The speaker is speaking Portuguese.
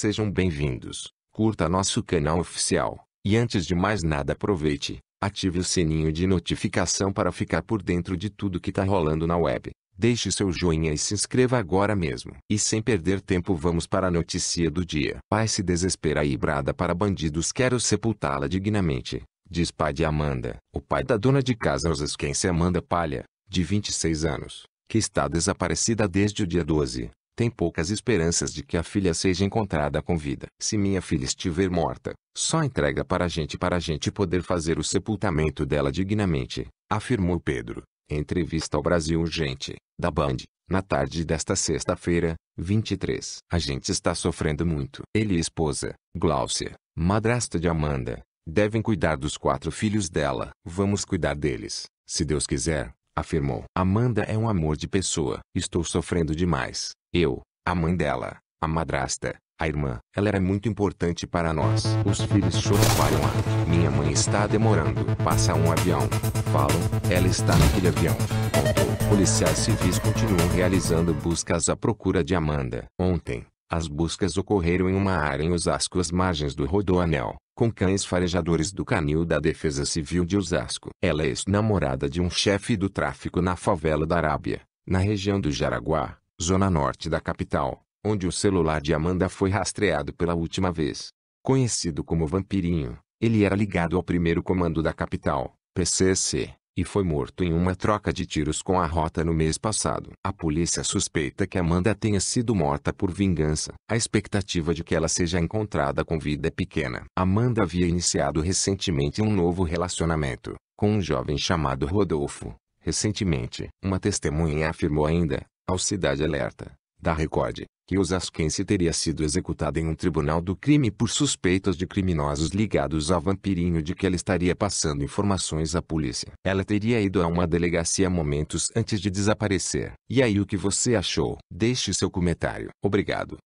Sejam bem-vindos, curta nosso canal oficial, e antes de mais nada aproveite, ative o sininho de notificação para ficar por dentro de tudo que tá rolando na web. Deixe seu joinha e se inscreva agora mesmo. E sem perder tempo vamos para a notícia do dia. Pai se desespera e brada para bandidos quero sepultá-la dignamente, diz pai de Amanda. O pai da dona de casa osasquense Amanda Palha, de 26 anos, que está desaparecida desde o dia 12, tem poucas esperanças de que a filha seja encontrada com vida. Se minha filha estiver morta, só entrega para a gente para a gente poder fazer o sepultamento dela dignamente, afirmou Pedro, entrevista ao Brasil Urgente, da Band, na tarde desta sexta-feira, 23. A gente está sofrendo muito. Ele e esposa, Gláucia, madrasta de Amanda, devem cuidar dos quatro filhos dela. Vamos cuidar deles, se Deus quiser afirmou. Amanda é um amor de pessoa. Estou sofrendo demais. Eu, a mãe dela, a madrasta, a irmã. Ela era muito importante para nós. Os filhos choraram. A... Minha mãe está demorando. Passa um avião. Falam, ela está naquele avião. Contou. Policiais civis continuam realizando buscas à procura de Amanda. Ontem, as buscas ocorreram em uma área em Osasco às margens do Rodoanel com cães farejadores do canil da Defesa Civil de Osasco. Ela é ex-namorada de um chefe do tráfico na favela da Arábia, na região do Jaraguá, zona norte da capital, onde o celular de Amanda foi rastreado pela última vez. Conhecido como Vampirinho, ele era ligado ao primeiro comando da capital, PCC, e foi morto em uma troca de tiros com a Rota no mês passado. A polícia suspeita que Amanda tenha sido morta por vingança. A expectativa de que ela seja encontrada com vida é pequena. Amanda havia iniciado recentemente um novo relacionamento com um jovem chamado Rodolfo. Recentemente, uma testemunha afirmou ainda, ao Cidade Alerta, da Record, que Osasquense teria sido executada em um tribunal do crime por suspeitas de criminosos ligados ao vampirinho de que ela estaria passando informações à polícia. Ela teria ido a uma delegacia momentos antes de desaparecer. E aí o que você achou? Deixe seu comentário. Obrigado.